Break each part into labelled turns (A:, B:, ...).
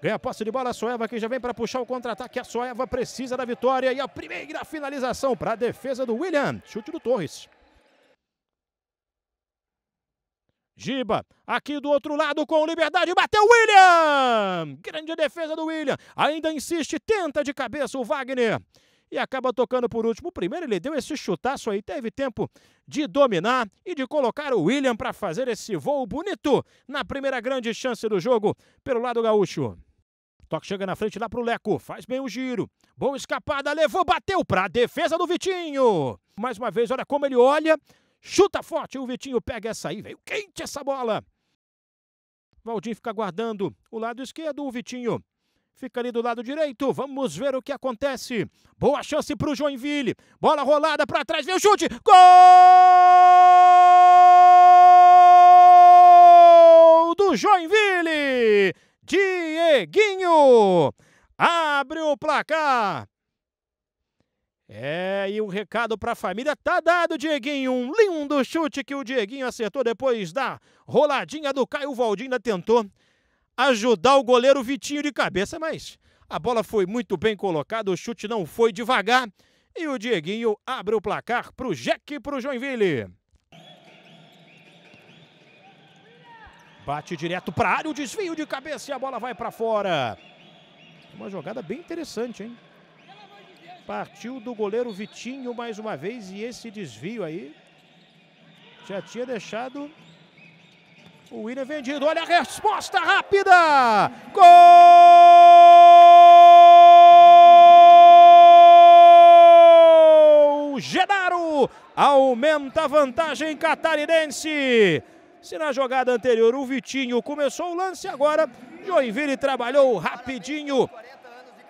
A: Ganha a posse de bola, a Soeva que já vem para puxar o contra-ataque. A Soeva precisa da vitória e a primeira finalização para a defesa do William. Chute do Torres. Giba, aqui do outro lado com liberdade, bateu William! Grande defesa do William, ainda insiste, tenta de cabeça o Wagner e acaba tocando por último. Primeiro ele deu esse chutaço aí, teve tempo de dominar e de colocar o William para fazer esse voo bonito na primeira grande chance do jogo pelo lado gaúcho. Toque chega na frente lá pro Leco. Faz bem o giro. Boa escapada, levou, bateu pra defesa do Vitinho. Mais uma vez, olha como ele olha. Chuta forte, o Vitinho pega essa aí, veio quente essa bola. Valdir fica guardando o lado esquerdo, o Vitinho fica ali do lado direito. Vamos ver o que acontece. Boa chance para o Joinville. Bola rolada para trás, vem o chute. Gol do Joinville! Dieguinho abre o placar. É, e o um recado para a família tá dado, Dieguinho. Um lindo chute que o Dieguinho acertou depois da roladinha do Caio Valdinho. Ainda tentou ajudar o goleiro Vitinho de cabeça, mas a bola foi muito bem colocada, o chute não foi devagar. E o Dieguinho abre o placar para o Jack e para o Joinville. Bate direto para área, o desvio de cabeça e a bola vai para fora. Uma jogada bem interessante, hein? Partiu do goleiro Vitinho mais uma vez e esse desvio aí já tinha deixado o William vendido. Olha a resposta rápida! Gol! Genaro aumenta a vantagem catarinense. Se na jogada anterior o Vitinho começou o lance, agora Joinville trabalhou rapidinho.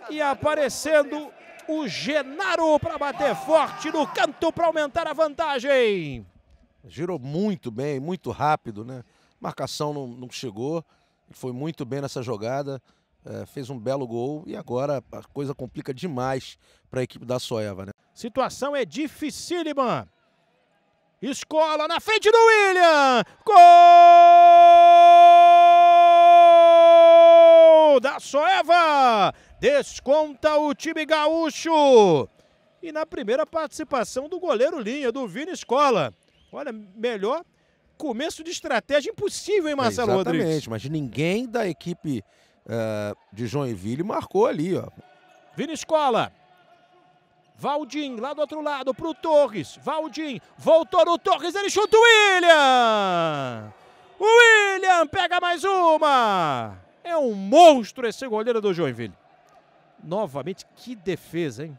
A: E aparecendo o Genaro para bater forte no canto para aumentar a vantagem. Girou muito bem, muito rápido, né? Marcação não, não chegou, foi muito bem nessa jogada, é, fez um belo gol e agora a coisa complica demais para a equipe da Soeva, né? Situação é dificílima. Escola na frente do William. Gol da Soeva. Desconta o time gaúcho. E na primeira participação do goleiro Linha, do Vini Escola. Olha, melhor começo de estratégia impossível, hein, Marcelo é, exatamente, Rodrigues? Exatamente, mas ninguém da equipe uh, de Joinville marcou ali, ó. Vini Escola. Valdim, lá do outro lado, pro Torres. Valdim, voltou no Torres, ele chuta o William! O William pega mais uma! É um monstro esse goleiro do Joinville. Novamente, que defesa, hein?